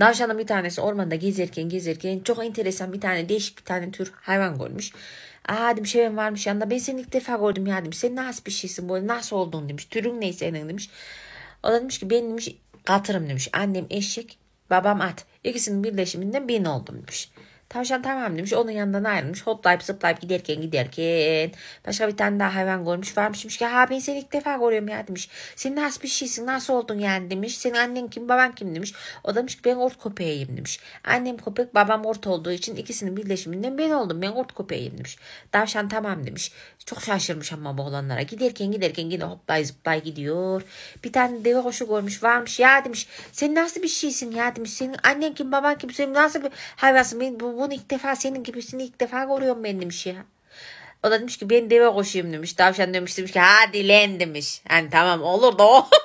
Davşanın bir tanesi ormanda gezerken gezerken çok enteresan bir tane değişik bir tane tür hayvan görmüş. Aa dedim şeyim varmış yanında ben seni ilk defa gördüm ya demiş. Sen nasıl bir şeysin böyle nasıl oldun demiş. Türün neyse senin demiş. O da demiş ki ben demiş katırım demiş. Annem eşek babam at. İkisinin birleşiminden ben oldum demiş. Tavşan tamam demiş. Onun yanından ayrılmış. Hoplayıp zıplayıp giderken giderken başka bir tane daha hayvan görmüş. Varmış ki ha ben seni ilk defa görüyorum ya demiş. Sen nasıl bir şeysin? Nasıl oldun yani demiş. Senin annen kim baban kim demiş. O demiş ki ben ort köpeğiyim demiş. Annem köpek babam ort olduğu için ikisinin birleşiminden ben oldum. Ben ort köpeğiyim demiş. Tavşan tamam demiş. Çok şaşırmış ama bu olanlara. Giderken giderken yine hoplay zıplay gidiyor. Bir tane deve koşu görmüş varmış. Ya demiş sen nasıl bir şeysin ya demiş. Senin annen kim baban kim? senin nasıl bir hayvansın? Ben bu, bu onu ilk defa senin gibisini ilk defa görüyorum ben demiş ya. O da demiş ki ben deve koşayım demiş. Tavşan demiş demiş ki hadi len demiş. Hani tamam olur da o.